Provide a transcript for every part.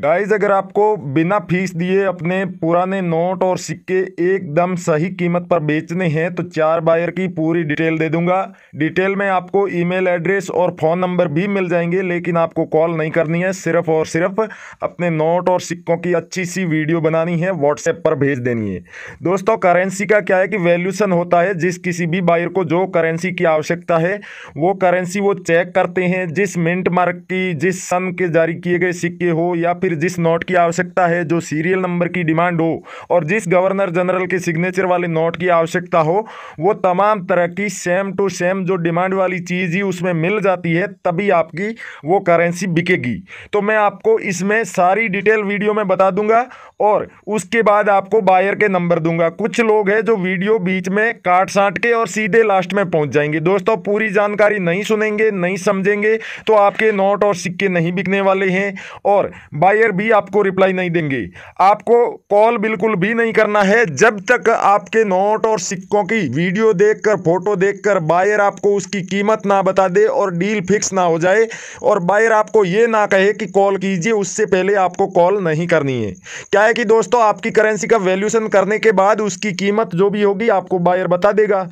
guys अगर आपको बिना फीस दिए अपने पुराने नोट और सिक्के एकदम सही कीमत पर बेचने हैं तो चार बायर की पूरी डिटेल दे दूंगा डिटेल में आपको ईमेल एड्रेस और फ़ोन नंबर भी मिल जाएंगे लेकिन आपको कॉल नहीं करनी है सिर्फ और सिर्फ अपने नोट और सिक्कों की अच्छी सी वीडियो बनानी है व्हाट्सएप पर भेज देनी है दोस्तों करेंसी का क्या है कि वैल्यूशन होता है जिस किसी भी बायर को जो करेंसी की आवश्यकता है वो करेंसी वो चेक करते हैं जिस मिनट मार्क की जिस सन के जारी किए गए सिक्के हो या फिर फिर जिस नोट की आवश्यकता है जो सीरियल नंबर की डिमांड हो और जिस गवर्नर जनरल के सिग्नेचर वाले नोट की आवश्यकता हो वो तमाम तरह की सेम टू सेम जो डिमांड वाली चीज़ ही उसमें मिल जाती है तभी आपकी वो करेंसी बिकेगी तो मैं आपको इसमें सारी डिटेल वीडियो में बता दूंगा और उसके बाद आपको बायर के नंबर दूंगा कुछ लोग हैं जो वीडियो बीच में काट साट के और सीधे लास्ट में पहुंच जाएंगे दोस्तों पूरी जानकारी नहीं सुनेंगे नहीं समझेंगे तो आपके नोट और सिक्के नहीं बिकने वाले हैं और बायर भी आपको रिप्लाई नहीं देंगे आपको कॉल बिल्कुल भी नहीं करना है जब तक आपके नोट और सिक्कों की वीडियो देखकर फोटो देखकर बायर आपको उसकी कीमत ना बता दे और डील फिक्स ना हो जाए और बायर आपको ये ना कहे कि कॉल कीजिए उससे पहले आपको कॉल नहीं करनी है क्या है कि दोस्तों आपकी करेंसी का वैल्यूशन करने के बाद उसकी कीमत जो भी होगी आपको बायर बता देगा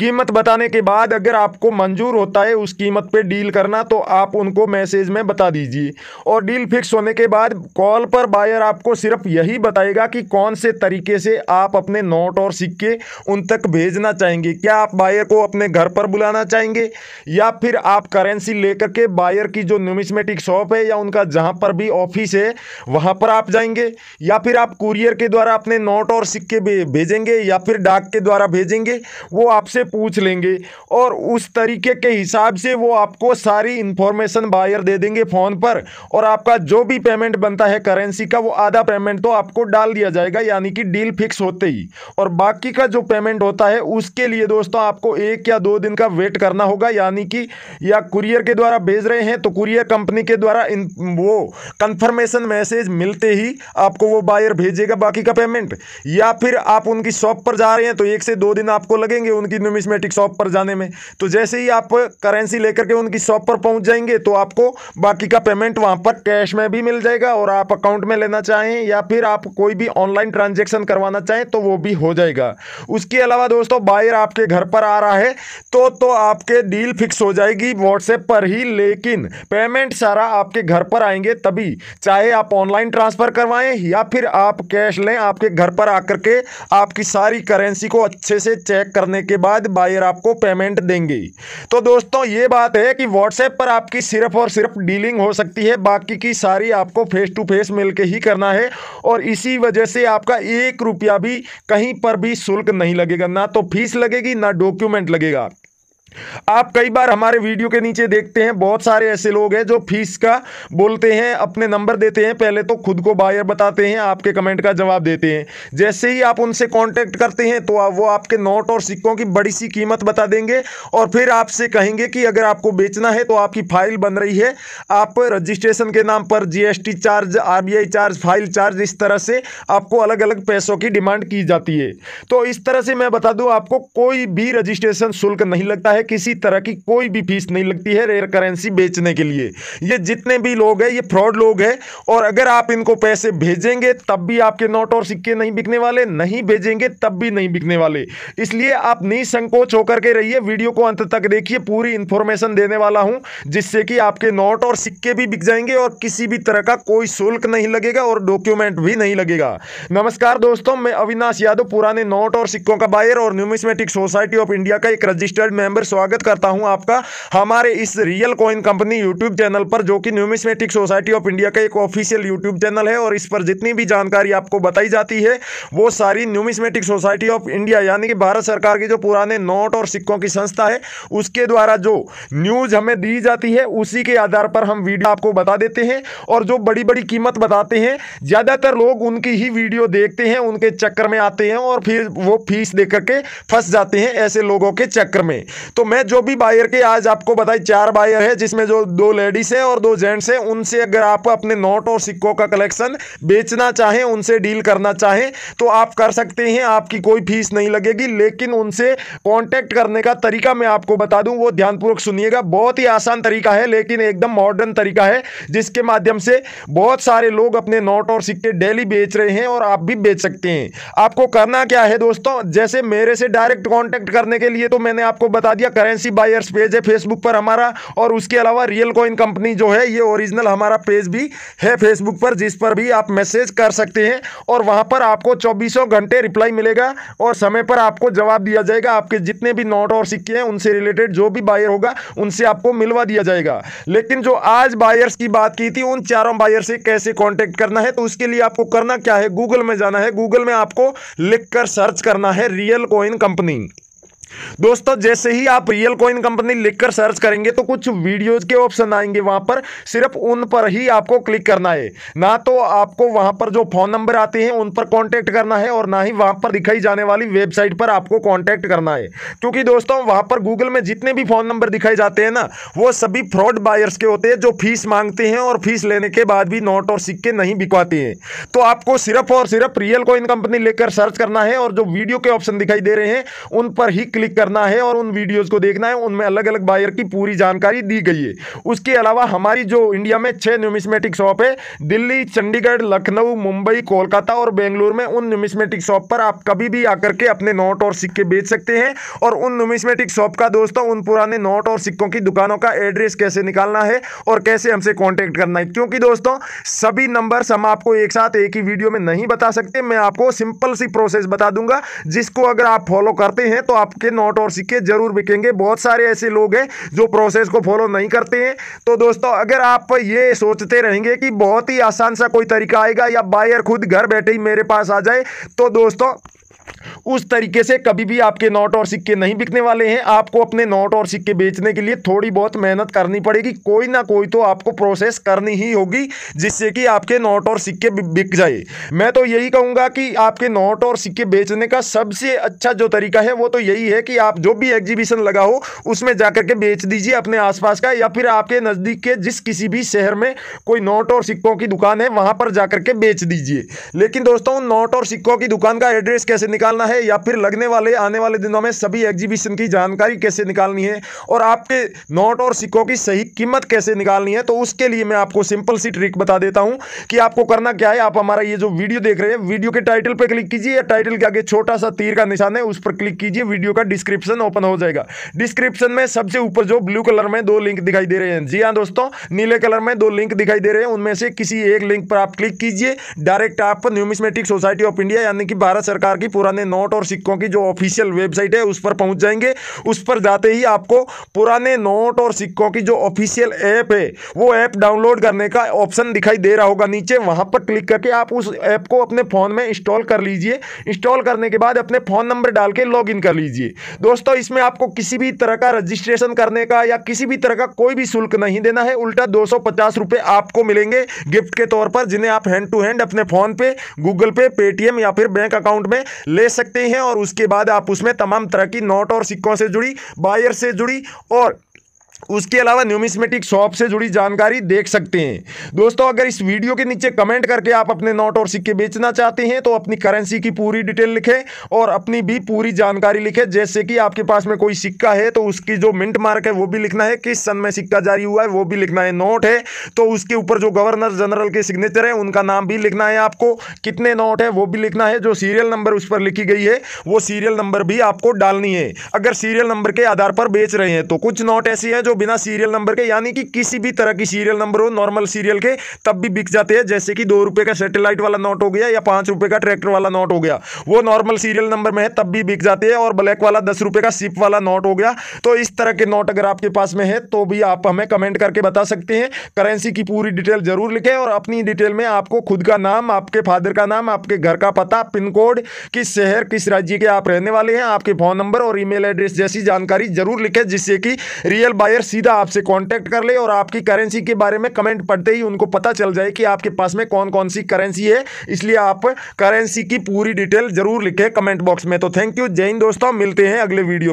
कीमत बताने के बाद अगर आपको मंजूर होता है उस कीमत पे डील करना तो आप उनको मैसेज में बता दीजिए और डील फिक्स होने के बाद कॉल पर बायर आपको सिर्फ यही बताएगा कि कौन से तरीके से आप अपने नोट और सिक्के उन तक भेजना चाहेंगे क्या आप बायर को अपने घर पर बुलाना चाहेंगे या फिर आप करेंसी लेकर के बायर की जो न्यूमिस्मेटिक शॉप है या उनका जहाँ पर भी ऑफिस है वहाँ पर आप जाएंगे या फिर आप कुरियर के द्वारा अपने नोट और सिक्के भेजेंगे या फिर डाक के द्वारा भेजेंगे वो आपसे पूछ लेंगे और उस तरीके के हिसाब से वो आपको सारी इंफॉर्मेशन बायर दे देंगे फ़ोन पर और आपका जो भी पेमेंट बनता है करेंसी का वो आधा पेमेंट तो आपको डाल दिया जाएगा यानी कि डील फिक्स होते ही और बाकी का जो पेमेंट होता है उसके लिए दोस्तों आपको एक या दो दिन का वेट करना होगा यानी कि या कुरियर के द्वारा भेज रहे हैं तो कुरियर कंपनी के द्वारा इन वो कंफर्मेशन मैसेज मिलते ही आपको वो बायर भेजेगा बाकी का पेमेंट या फिर आप उनकी शॉप पर जा रहे हैं तो एक से दो दिन आपको लगेंगे उनकी नुमिस्मेटिक शॉप पर जाने में तो जैसे ही आप करेंसी लेकर के उनकी शॉप पर पहुंच जाएंगे तो आपको बाकी का पेमेंट वहां पर कैश में भी मिल जाएगा और आप अकाउंट में लेना चाहें या फिर आप कोई भी ऑनलाइन ट्रांजेक्शन करवाना चाहें तो वो भी हो जाएगा उसके अलावा दोस्तों बायर आपके घर पर आ रहा है तो तो आपके डील फिक्स हो जाएगी व्हाट्सएप पर ही लेकिन पेमेंट सारा आपके घर पर आएंगे तभी चाहे आप ऑनलाइन ट्रांसफ़र करवाएं या फिर आप कैश लें आपके घर पर आकर के आपकी सारी करेंसी को अच्छे से चेक करने के के बाद बायर आपको पेमेंट देंगे तो दोस्तों ये बात है कि व्हाट्सएप पर आपकी सिर्फ और सिर्फ डीलिंग हो सकती है बाकी की सारी आपको फेस टू फेस मिल ही करना है और इसी वजह से आपका एक रुपया भी कहीं पर भी शुल्क नहीं लगेगा ना तो फीस लगेगी ना डॉक्यूमेंट लगेगा आप कई बार हमारे वीडियो के नीचे देखते हैं बहुत सारे ऐसे लोग हैं जो फीस का बोलते हैं अपने नंबर देते हैं पहले तो खुद को बायर बताते हैं आपके कमेंट का जवाब देते हैं जैसे ही आप उनसे कांटेक्ट करते हैं तो वो आपके नोट और सिक्कों की बड़ी सी कीमत बता देंगे और फिर आपसे कहेंगे कि अगर आपको बेचना है तो आपकी फाइल बन रही है आप रजिस्ट्रेशन के नाम पर GST charge RBI charge file charge इस तरह से आपको अलग अलग पैसों की डिमांड की जाती है तो इस तरह से मैं बता दूँ आपको कोई भी रजिस्ट्रेशन शुल्क नहीं लगता है है किसी तरह की कोई भी फीस नहीं लगती है रेयर करेंसी बेचने के लिए ये जितने भी लोग हैं ये फ्रॉड लोग हैं और अगर आप इनको पैसे भेजेंगे तब भी आपके नोट और सिक्के नहीं बिकने वाले नहीं भेजेंगे तब भी नहीं बिकने वाले इसलिए आप निसंकोच होकर के रहिए वीडियो को अंत तक देखिए पूरी इंफॉर्मेशन देने वाला हूँ जिससे कि आपके नोट और सिक्के भी बिक जाएंगे और किसी भी तरह का कोई शुल्क नहीं लगेगा और डॉक्यूमेंट भी नहीं लगेगा नमस्कार दोस्तों मैं अविनाश यादव पुराने नोट और सिक्कों का बायर और न्यूमिस्मेटिक सोसाइटी ऑफ इंडिया का एक रजिस्टर्ड मेंबर स्वागत करता हूं आपका हमारे इस real coin company YouTube channel पर जो कि न्यूमिस्मेटिक सोसाइटी ऑफ इंडिया का एक ऑफिशियल यूट्यूब चैनल है और इस पर जितनी भी जानकारी आपको बताई जाती है वो सारी न्यूमिस्मेटिक सोसाइटी ऑफ इंडिया यानी कि भारत सरकार की जो पुराने नोट और सिक्कों की संस्था है उसके द्वारा जो न्यूज़ हमें दी जाती है उसी के आधार पर हम वीडियो आपको बता देते हैं और जो बड़ी बड़ी कीमत बताते हैं ज़्यादातर लोग उनकी ही वीडियो देखते हैं उनके चक्कर में आते हैं और फिर वो फीस दे करके फंस जाते हैं ऐसे लोगों के चक्कर में तो तो मैं जो भी बायर के आज आपको बताई चार बायर है जिसमें जो दो लेडीज है और दो जेंट्स है उनसे अगर आप अपने नोट और सिक्कों का कलेक्शन बेचना चाहें उनसे डील करना चाहें तो आप कर सकते हैं आपकी कोई फीस नहीं लगेगी लेकिन उनसे कॉन्टेक्ट करने का तरीका मैं आपको बता दूँ वो ध्यानपूर्वक सुनिएगा बहुत ही आसान तरीका है लेकिन एकदम मॉडर्न तरीका है जिसके माध्यम से बहुत सारे लोग अपने नोट और सिक्के डेली बेच रहे हैं और आप भी बेच सकते हैं आपको करना क्या है दोस्तों जैसे मेरे से डायरेक्ट कॉन्टेक्ट करने के लिए तो मैंने आपको बता दिया करेंसी बायर्स पेज है फेसबुक पर हमारा और उसके अलावा रियल कॉइन कंपनी जो है ये ओरिजिनल हमारा पेज भी है फेसबुक पर जिस पर भी आप मैसेज कर सकते हैं और वहाँ पर आपको चौबीसों घंटे रिप्लाई मिलेगा और समय पर आपको जवाब दिया जाएगा आपके जितने भी नोट और सिक्के हैं उनसे रिलेटेड जो भी बायर होगा उनसे आपको मिलवा दिया जाएगा लेकिन जो आज बायर्स की बात की थी उन चारों बायर से कैसे कॉन्टेक्ट करना है तो उसके लिए आपको करना क्या है गूगल में जाना है गूगल में आपको लिख सर्च करना है रियल कॉइन कंपनी दोस्तों जैसे ही आप रियल कॉइन कंपनी लिखकर सर्च करेंगे तो कुछ वीडियोज के ऑप्शन आएंगे वहां पर सिर्फ उन पर ही आपको क्लिक करना है ना तो आपको वहां पर जो फोन नंबर आते हैं उन पर कांटेक्ट करना है और ना ही वहां पर दिखाई जाने वाली वेबसाइट पर आपको कांटेक्ट करना है क्योंकि दोस्तों वहां पर गूगल में जितने भी फोन नंबर दिखाई जाते हैं ना वो सभी फ्रॉड बायर्स के होते हैं जो फीस मांगते हैं और फीस लेने के बाद भी नोट और सिक्के नहीं बिकवाते हैं तो आपको सिर्फ और सिर्फ रियल कॉइन कंपनी लेकर सर्च करना है और जो वीडियो के ऑप्शन दिखाई दे रहे हैं उन पर ही क्लिक क्लिक करना है और उन वीडियोज़ को देखना है उनमें अलग अलग बायर की पूरी जानकारी दी गई है उसके अलावा हमारी जो इंडिया में छह न्यूमिस्मेटिक शॉप है दिल्ली चंडीगढ़ लखनऊ मुंबई कोलकाता और बेंगलुरु में उन न्यूमिस्मेटिक शॉप पर आप कभी भी आकर के अपने नोट और सिक्के बेच सकते हैं और उन न्यूमिस्मेटिक शॉप का दोस्तों उन पुराने नोट और सिक्कों की दुकानों का एड्रेस कैसे निकालना है और कैसे हमसे कॉन्टेक्ट करना है क्योंकि दोस्तों सभी नंबर हम आपको एक साथ एक ही वीडियो में नहीं बता सकते मैं आपको सिंपल सी प्रोसेस बता दूंगा जिसको अगर आप फॉलो करते हैं तो आप के नोट और सिक्के जरूर बिकेंगे बहुत सारे ऐसे लोग हैं जो प्रोसेस को फॉलो नहीं करते हैं तो दोस्तों अगर आप ये सोचते रहेंगे कि बहुत ही आसान सा कोई तरीका आएगा या बायर खुद घर बैठे ही मेरे पास आ जाए तो दोस्तों उस तरीके से कभी भी आपके नोट और सिक्के नहीं बिकने वाले हैं आपको अपने नोट और सिक्के बेचने के लिए थोड़ी बहुत मेहनत करनी पड़ेगी कोई ना कोई तो आपको प्रोसेस करनी ही होगी जिससे कि आपके नोट और सिक्के बिक जाए मैं तो यही कहूंगा कि आपके नोट और सिक्के बेचने का सबसे अच्छा जो तरीका है वो तो यही है कि आप जो भी एग्जीबिशन लगा हो उसमें जा के बेच दीजिए अपने आसपास का या फिर आपके नज़दीक के जिस किसी भी शहर में कोई नोट और सिक्कों की दुकान है वहाँ पर जा के बेच दीजिए लेकिन दोस्तों नोट और सिक्कों की दुकान का एड्रेस कैसे निकालना है या फिर लगने वाले आने वाले दिनों में सभी एग्जीबिशन की जानकारी कैसे निकालनी है और आपके नोट और सिक्कों की सही कीमत कैसे निकालनी है तो उसके लिए मैं आपको सिंपल सी ट्रिक बता देता हूँ कि आपको करना क्या है आप हमारा ये जो वीडियो देख रहे हैं वीडियो के टाइटल पर क्लिक कीजिए या टाइटल के आगे छोटा सा तीर का निशान है उस पर क्लिक कीजिए वीडियो का डिस्क्रिप्शन ओपन हो जाएगा डिस्क्रिप्शन में सबसे ऊपर जो ब्लू कलर में दो लिंक दिखाई दे रहे हैं जी हाँ दोस्तों नीले कलर में दो लिंक दिखाई दे रहे हैं उनमें से किसी एक लिंक पर आप क्लिक कीजिए डायरेक्ट आप न्यूमिस्मेटिक सोसाइटी ऑफ इंडिया यानी कि भारत सरकार की पुराने नोट और सिक्कों की जो ऑफिशियल वेबसाइट है उस पर पहुंच जाएंगे उस पर जाते ही आपको पुराने नोट और सिक्कों की जो ऑफिशियल ऐप है वो ऐप डाउनलोड करने का ऑप्शन दिखाई दे रहा होगा नीचे वहां पर क्लिक करके आप उस ऐप को अपने फ़ोन में इंस्टॉल कर लीजिए इंस्टॉल करने के बाद अपने फ़ोन नंबर डाल के लॉग कर लीजिए दोस्तों इसमें आपको किसी भी तरह का रजिस्ट्रेशन करने का या किसी भी तरह का कोई भी शुल्क नहीं देना है उल्टा दो आपको मिलेंगे गिफ्ट के तौर पर जिन्हें आप हैंड टू हैंड अपने फ़ोन पे गूगल पे पेटीएम या फिर बैंक अकाउंट में ले सकते हैं और उसके बाद आप उसमें तमाम तरह की नोट और सिक्कों से जुड़ी बायर से जुड़ी और उसके अलावा न्यूमिस्मेटिक शॉप से जुड़ी जानकारी देख सकते हैं दोस्तों अगर इस वीडियो के नीचे कमेंट करके आप अपने नोट और सिक्के बेचना चाहते हैं तो अपनी करेंसी की पूरी डिटेल लिखें और अपनी भी पूरी जानकारी लिखें जैसे कि आपके पास में कोई सिक्का है तो उसकी जो मिंट मार्क है वो भी लिखना है किस सन में सिक्का जारी हुआ है वो भी लिखना है नोट है तो उसके ऊपर जो गवर्नर जनरल के सिग्नेचर है उनका नाम भी लिखना है आपको कितने नोट है वो भी लिखना है जो सीरियल नंबर उस पर लिखी गई है वो सीरियल नंबर भी आपको डालनी है अगर सीरियल नंबर के आधार पर बेच रहे हैं तो कुछ नोट ऐसी है जो बिना सीरियल नंबर के यानी कि किसी भी तरह की सीरियल नंबर हो नॉर्मल सीरियल के तब भी बिक जाते हैं जैसे कि दो रुपए का सेटेलाइट वाला नोट हो गया या पांच रुपए का ट्रैक्टर वाला नोट हो गया वो नॉर्मल सीरियल नंबर में है तब भी बिक जाते हैं और ब्लैक वाला दस रुपए का सिप वाला नोट हो गया तो इस तरह के नोट अगर आपके पास में है तो भी आप हमें कमेंट करके बता सकते हैं करेंसी की पूरी डिटेल जरूर लिखे और अपनी डिटेल में आपको खुद का नाम आपके फादर का नाम आपके घर का पता पिन कोड किस शहर किस राज्य के आप रहने वाले हैं आपके फ़ोन नंबर और ईमेल एड्रेस जैसी जानकारी जरूर लिखे जिससे कि रियल बायर ब्रोकर सीधा आपसे कॉन्टैक्ट कर ले और आपकी करेंसी के बारे में कमेंट पढ़ते ही उनको पता चल जाए कि आपके पास में कौन कौन सी करेंसी है इसलिए आप करेंसी की पूरी डिटेल जरूर लिखे कमेंट बॉक्स में तो थैंक यू जैन दोस्तों मिलते हैं अगले वीडियो